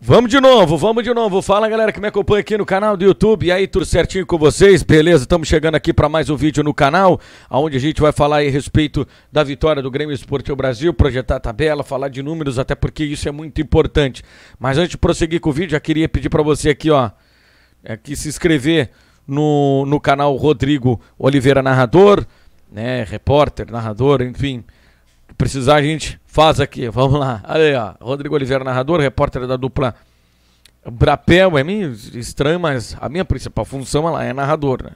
Vamos de novo, vamos de novo. Fala galera que me acompanha aqui no canal do YouTube. E aí, tudo certinho com vocês? Beleza? Estamos chegando aqui para mais um vídeo no canal, onde a gente vai falar a respeito da vitória do Grêmio Esportivo Brasil, projetar a tabela, falar de números, até porque isso é muito importante. Mas antes de prosseguir com o vídeo, já queria pedir para você aqui, ó, aqui é, se inscrever no, no canal Rodrigo Oliveira Narrador, né, repórter, narrador, enfim, precisar, a gente faz aqui. Vamos lá. Aí, ó. Rodrigo Oliveira, narrador, repórter da dupla Brapel. É meio estranho, mas a minha principal função ela é narrador, né?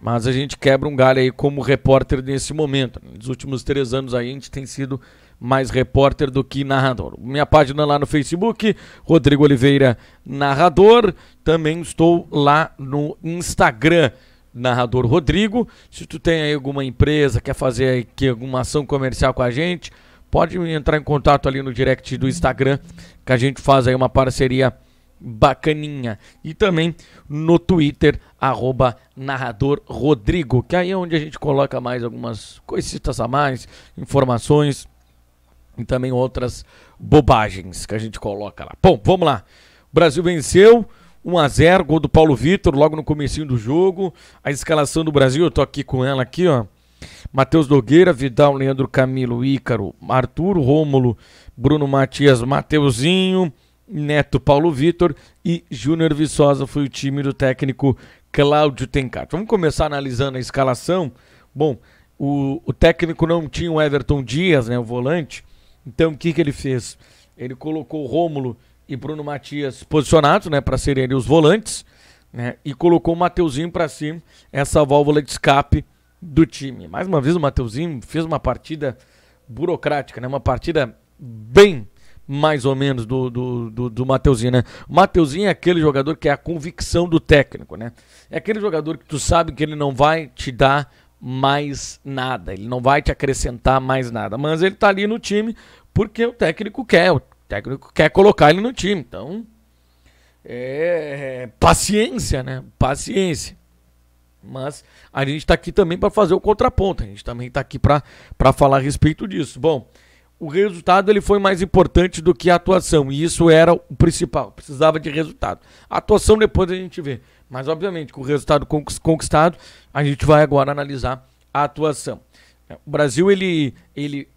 Mas a gente quebra um galho aí como repórter nesse momento. Nos últimos três anos aí a gente tem sido mais repórter do que narrador. Minha página lá no Facebook, Rodrigo Oliveira Narrador. Também estou lá no Instagram narrador Rodrigo. Se tu tem aí alguma empresa, quer fazer aqui alguma ação comercial com a gente, pode entrar em contato ali no direct do Instagram, que a gente faz aí uma parceria bacaninha. E também no Twitter, arroba narrador Rodrigo, que aí é onde a gente coloca mais algumas coisitas a mais, informações e também outras bobagens que a gente coloca lá. Bom, vamos lá. O Brasil venceu 1 a 0 gol do Paulo Vitor logo no comecinho do jogo. A escalação do Brasil, eu tô aqui com ela aqui, ó. Matheus Dogueira, Vidal, Leandro Camilo, Ícaro, Arthur, Rômulo, Bruno Matias, Mateuzinho, Neto, Paulo Vitor e Júnior Viçosa foi o time do técnico Cláudio Tencato. Vamos começar analisando a escalação. Bom, o, o técnico não tinha o Everton Dias, né, o volante. Então o que, que ele fez? Ele colocou o Rômulo e Bruno Matias posicionados, né, para serem os volantes, né, e colocou o Mateuzinho para cima, essa válvula de escape do time. Mais uma vez o Mateuzinho fez uma partida burocrática, né, uma partida bem mais ou menos do, do, do, do Mateuzinho, né? O Mateuzinho é aquele jogador que é a convicção do técnico, né? É aquele jogador que tu sabe que ele não vai te dar mais nada, ele não vai te acrescentar mais nada, mas ele tá ali no time porque o técnico quer, técnico quer colocar ele no time. Então, é, é paciência, né? Paciência. Mas a gente está aqui também para fazer o contraponto. A gente também está aqui para falar a respeito disso. Bom, o resultado ele foi mais importante do que a atuação. E isso era o principal. Precisava de resultado. A atuação depois a gente vê. Mas, obviamente, com o resultado conquistado, a gente vai agora analisar a atuação. O Brasil ele, ele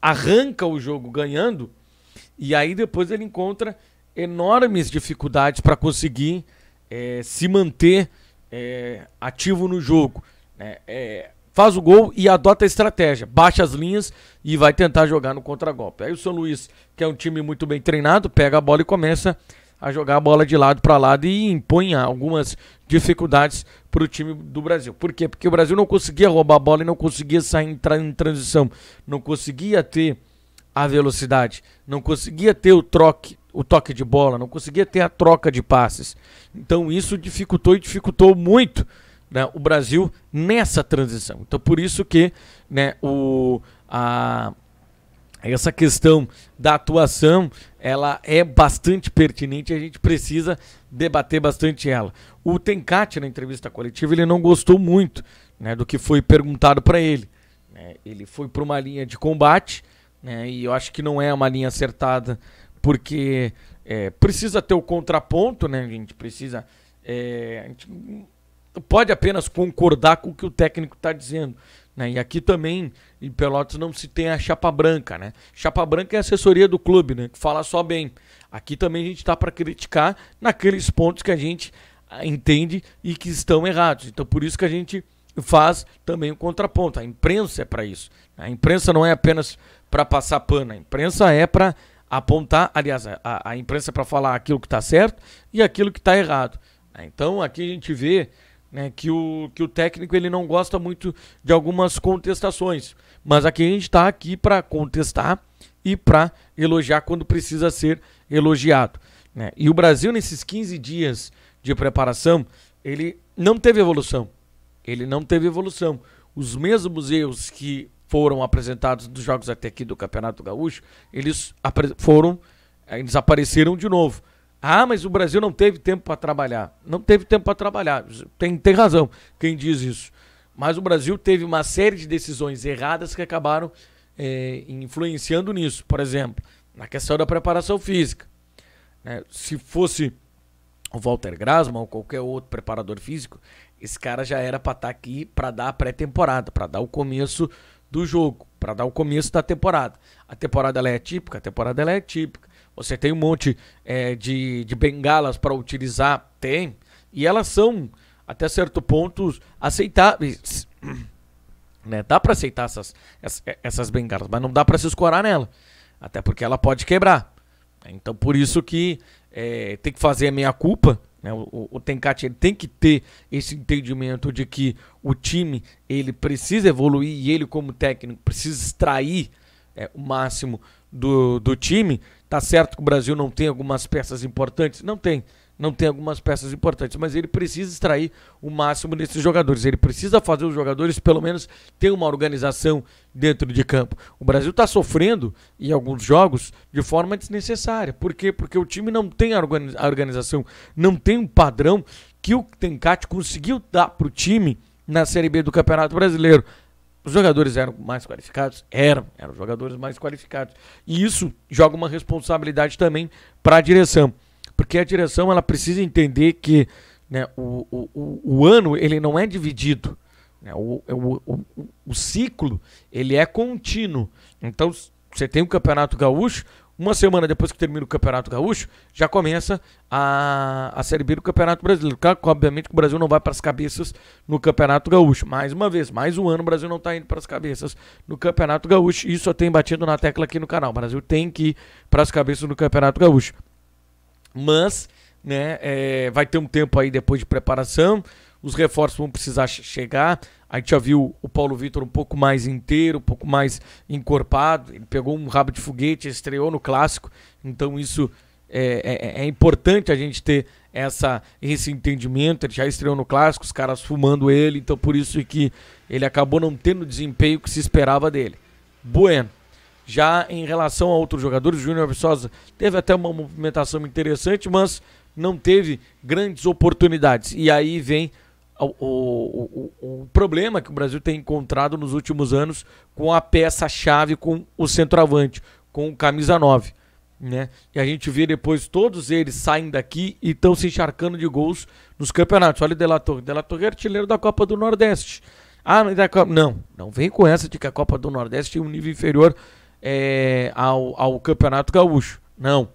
arranca o jogo ganhando e aí depois ele encontra enormes dificuldades para conseguir é, se manter é, ativo no jogo. Né? É, faz o gol e adota a estratégia, baixa as linhas e vai tentar jogar no contragolpe. Aí o São Luís, que é um time muito bem treinado, pega a bola e começa a jogar a bola de lado para lado e impõe algumas dificuldades para o time do Brasil. Por quê? Porque o Brasil não conseguia roubar a bola e não conseguia sair entrar em transição, não conseguia ter a velocidade, não conseguia ter o troque, o toque de bola, não conseguia ter a troca de passes. Então isso dificultou e dificultou muito né, o Brasil nessa transição. Então por isso que né, o, a, essa questão da atuação ela é bastante pertinente e a gente precisa debater bastante ela. O Tencati, na entrevista coletiva, ele não gostou muito né, do que foi perguntado para ele. Né. Ele foi para uma linha de combate, né? E eu acho que não é uma linha acertada, porque é, precisa ter o contraponto, né? A gente precisa. É, a gente pode apenas concordar com o que o técnico está dizendo. Né? E aqui também, em Pelotas, não se tem a chapa branca. Né? Chapa branca é a assessoria do clube, né? que fala só bem. Aqui também a gente está para criticar naqueles pontos que a gente ah, entende e que estão errados. Então, por isso que a gente faz também o contraponto. A imprensa é para isso. A imprensa não é apenas para passar pano. A imprensa é para apontar, aliás, a, a imprensa é para falar aquilo que está certo e aquilo que está errado. Então aqui a gente vê né, que, o, que o técnico ele não gosta muito de algumas contestações, mas aqui a gente está aqui para contestar e para elogiar quando precisa ser elogiado. Né? E o Brasil, nesses 15 dias de preparação, ele não teve evolução. Ele não teve evolução. Os mesmos erros que foram apresentados dos jogos até aqui do Campeonato Gaúcho, eles foram, eh, eles apareceram de novo. Ah, mas o Brasil não teve tempo para trabalhar. Não teve tempo para trabalhar. Tem, tem razão quem diz isso. Mas o Brasil teve uma série de decisões erradas que acabaram é, influenciando nisso. Por exemplo, na questão da preparação física. Né? Se fosse o Walter Grasman ou qualquer outro preparador físico, esse cara já era para estar tá aqui para dar a pré-temporada, para dar o começo do jogo, para dar o começo da temporada. A temporada ela é típica, a temporada ela é típica. Você tem um monte é, de, de bengalas para utilizar, tem, e elas são até certo ponto aceitáveis. Né? Dá para aceitar essas, essas bengalas, mas não dá para se escorar nela, até porque ela pode quebrar. Então por isso que é, tem que fazer a minha culpa né? O, o Tencati ele tem que ter esse entendimento de que o time ele precisa evoluir e ele como técnico precisa extrair é, o máximo do, do time. Tá certo que o Brasil não tem algumas peças importantes? Não tem não tem algumas peças importantes, mas ele precisa extrair o máximo desses jogadores. Ele precisa fazer os jogadores, pelo menos, ter uma organização dentro de campo. O Brasil está sofrendo, em alguns jogos, de forma desnecessária. Por quê? Porque o time não tem a organização, não tem um padrão que o Tencate conseguiu dar para o time na Série B do Campeonato Brasileiro. Os jogadores eram mais qualificados? Eram, eram jogadores mais qualificados. E isso joga uma responsabilidade também para a direção porque a direção ela precisa entender que né, o, o, o ano ele não é dividido. Né, o, o, o, o ciclo ele é contínuo. Então você tem o Campeonato Gaúcho, uma semana depois que termina o Campeonato Gaúcho, já começa a, a Série B do Campeonato Brasileiro. Claro que, obviamente, o Brasil não vai para as cabeças no Campeonato Gaúcho. Mais uma vez, mais um ano o Brasil não está indo para as cabeças no Campeonato Gaúcho. Isso eu tenho batido na tecla aqui no canal. O Brasil tem que ir para as cabeças no Campeonato Gaúcho. Mas, né, é, vai ter um tempo aí depois de preparação. Os reforços vão precisar chegar. A gente já viu o Paulo Vitor um pouco mais inteiro, um pouco mais encorpado. Ele pegou um rabo de foguete, estreou no clássico. Então isso é, é, é, é, importante a gente ter essa, esse entendimento. Ele já estreou no clássico, os caras fumando ele, então por isso que ele acabou não tendo o desempenho que se esperava dele. Bueno, já em relação a outros jogadores, o Júnior Viçosa teve até uma movimentação interessante, mas não teve grandes oportunidades. E aí vem o, o, o, o problema que o Brasil tem encontrado nos últimos anos com a peça-chave, com o centroavante, com o camisa 9. Né? E a gente vê depois todos eles saem daqui e estão se encharcando de gols nos campeonatos. Olha o La Torre. La Torre é artilheiro da Copa do Nordeste. Ah, é não, não vem com essa de que a Copa do Nordeste tem um nível inferior é, ao, ao Campeonato Gaúcho. Não.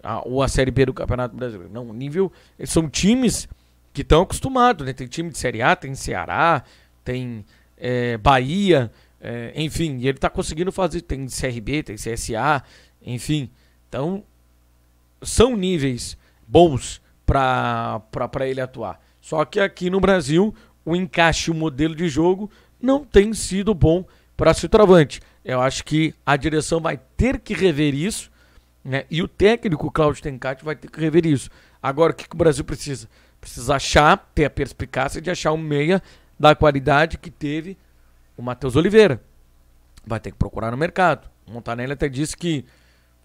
A, ou a Série B do Campeonato Brasileiro. Não, nível. É, são times que estão acostumados, né? Tem time de Série A, tem Ceará, tem é, Bahia, é, enfim, ele está conseguindo fazer. Tem CRB, tem CSA, enfim. Então, são níveis bons para ele atuar. Só que aqui no Brasil, o encaixe, o modelo de jogo não tem sido bom para o travante. Eu acho que a direção vai ter que rever isso, né? E o técnico Cláudio Tencati vai ter que rever isso. Agora, o que, que o Brasil precisa? Precisa achar, ter a perspicácia de achar um meia da qualidade que teve o Matheus Oliveira. Vai ter que procurar no mercado. O Montanelli até disse que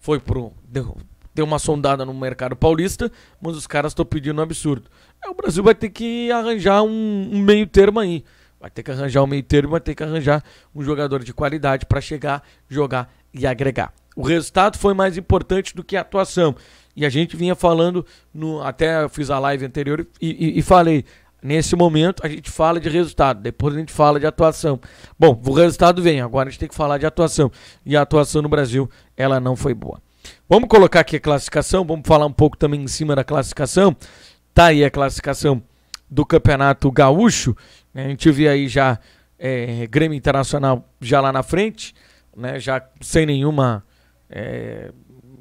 foi pro. Deu, deu uma sondada no mercado paulista, mas os caras estão pedindo um absurdo. É, o Brasil vai ter que arranjar um, um meio termo aí. Vai ter que arranjar um meio termo, vai ter que arranjar um jogador de qualidade para chegar, jogar e agregar. O resultado foi mais importante do que a atuação. E a gente vinha falando, no, até eu fiz a live anterior e, e, e falei, nesse momento a gente fala de resultado, depois a gente fala de atuação. Bom, o resultado vem, agora a gente tem que falar de atuação. E a atuação no Brasil, ela não foi boa. Vamos colocar aqui a classificação, vamos falar um pouco também em cima da classificação. Tá aí a classificação do Campeonato Gaúcho. Né? A gente vê aí já é, Grêmio Internacional já lá na frente, né? já sem nenhuma. É,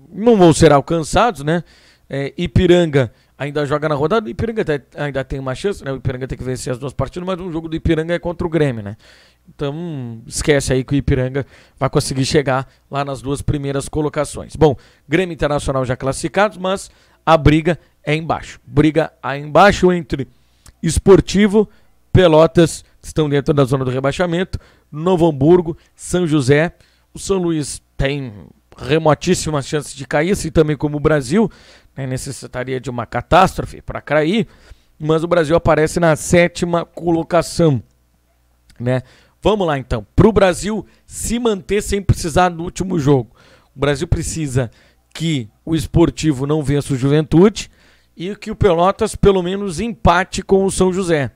não vão ser alcançados, né? É, Ipiranga ainda joga na rodada, Ipiranga tá, ainda tem uma chance, né? O Ipiranga tem que vencer as duas partidas, mas um jogo do Ipiranga é contra o Grêmio, né? Então esquece aí que o Ipiranga vai conseguir chegar lá nas duas primeiras colocações. Bom, Grêmio Internacional já classificados, mas a briga é embaixo. Briga aí embaixo entre Esportivo, Pelotas estão dentro da zona do rebaixamento, Novo Hamburgo, São José, o São Luís tem remotíssimas chances de cair, assim também como o Brasil, né, necessitaria de uma catástrofe para cair, mas o Brasil aparece na sétima colocação, né? Vamos lá então, para o Brasil se manter sem precisar do último jogo. O Brasil precisa que o esportivo não vença o Juventude, e que o Pelotas pelo menos empate com o São José.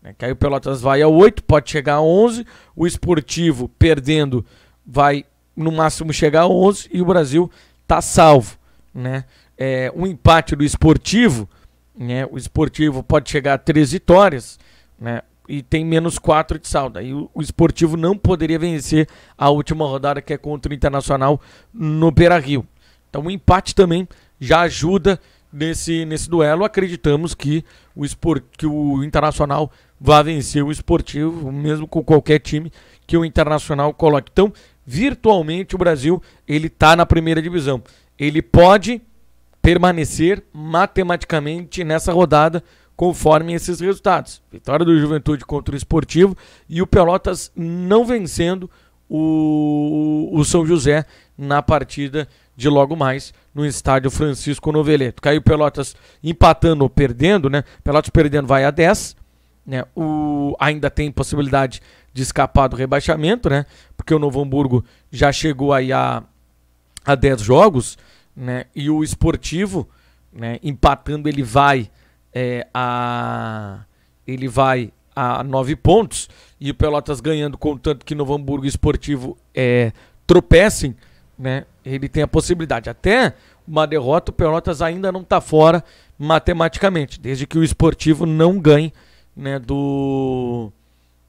Né? Que aí o Pelotas vai a 8, pode chegar a 11, o Esportivo perdendo vai no máximo chegar a 11 e o Brasil tá salvo, né? É, um empate do Esportivo, né? O Esportivo pode chegar a três vitórias, né? E tem menos quatro de saldo. Aí o, o Esportivo não poderia vencer a última rodada que é contra o Internacional no Beira-Rio. Então o empate também já ajuda nesse, nesse duelo. Acreditamos que o, esport, que o Internacional vai vencer o esportivo, mesmo com qualquer time que o Internacional coloque. Então, virtualmente, o Brasil ele está na primeira divisão. Ele pode permanecer matematicamente nessa rodada conforme esses resultados. Vitória do Juventude contra o Esportivo e o Pelotas não vencendo o, o São José na partida de logo mais no estádio Francisco Noveleto. Caiu Pelotas empatando ou perdendo, né? Pelotas perdendo vai a 10, né? O ainda tem possibilidade de escapar do rebaixamento, né? Porque o Novo Hamburgo já chegou aí a a 10 jogos, né? E o Esportivo, né, empatando ele vai é, a ele vai a 9 pontos e o Pelotas ganhando, contanto que Novo Hamburgo Esportivo é, tropecem né? Ele tem a possibilidade. Até uma derrota, o Pelotas ainda não está fora matematicamente, desde que o esportivo não ganhe né, do,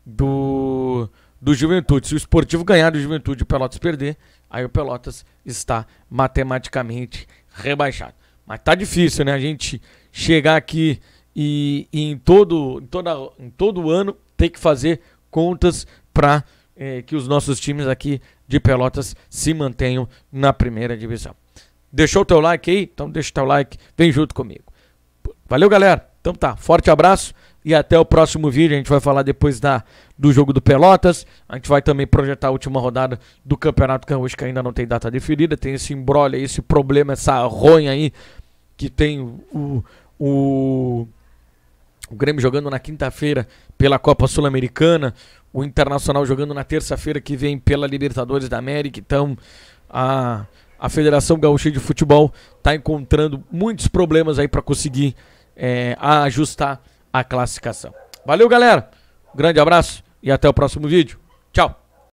do, do Juventude. Se o esportivo ganhar do Juventude e o Pelotas perder, aí o Pelotas está matematicamente rebaixado. Mas tá difícil, né? A gente chegar aqui e, e em, todo, em, toda, em todo ano ter que fazer contas para é, que os nossos times aqui de Pelotas se mantenham na primeira divisão. Deixou o teu like aí? Então deixa o teu like, vem junto comigo. Valeu, galera. Então tá, forte abraço e até o próximo vídeo. A gente vai falar depois da, do jogo do Pelotas. A gente vai também projetar a última rodada do Campeonato Gaúcho, que ainda não tem data definida. Tem esse embrolho aí, esse problema, essa ronha aí que tem o, o, o Grêmio jogando na quinta-feira pela Copa Sul-Americana o Internacional jogando na terça-feira que vem pela Libertadores da América. Então, a, a Federação Gaúcha de Futebol está encontrando muitos problemas aí para conseguir é, ajustar a classificação. Valeu, galera. grande abraço e até o próximo vídeo. Tchau.